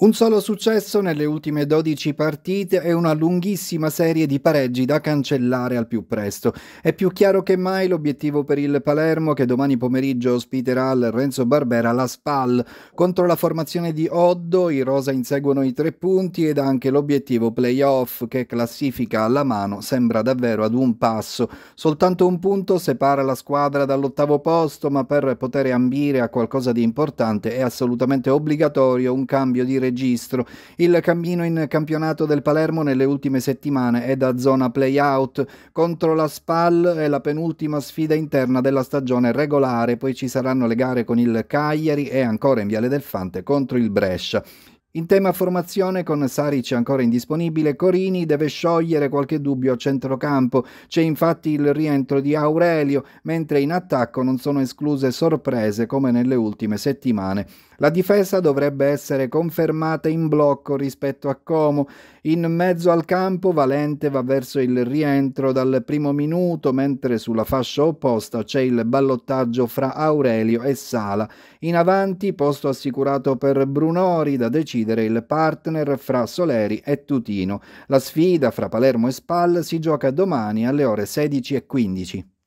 Un solo successo nelle ultime 12 partite e una lunghissima serie di pareggi da cancellare al più presto. È più chiaro che mai l'obiettivo per il Palermo che domani pomeriggio ospiterà al Renzo Barbera la SPAL. Contro la formazione di Oddo i Rosa inseguono i tre punti ed anche l'obiettivo playoff che classifica alla mano sembra davvero ad un passo. Soltanto un punto separa la squadra dall'ottavo posto ma per poter ambire a qualcosa di importante è assolutamente obbligatorio un cambio di regione registro. Il cammino in campionato del Palermo nelle ultime settimane è da zona playout. contro la SPAL è la penultima sfida interna della stagione regolare, poi ci saranno le gare con il Cagliari e ancora in Viale del Fante contro il Brescia. In tema formazione, con Saric ancora indisponibile, Corini deve sciogliere qualche dubbio a centrocampo. C'è infatti il rientro di Aurelio, mentre in attacco non sono escluse sorprese come nelle ultime settimane. La difesa dovrebbe essere confermata in blocco rispetto a Como. In mezzo al campo Valente va verso il rientro dal primo minuto, mentre sulla fascia opposta c'è il ballottaggio fra Aurelio e Sala. In avanti, posto assicurato per Brunori da decidere decidere il partner fra Soleri e Tutino. La sfida fra Palermo e Spal si gioca domani alle ore 16.15.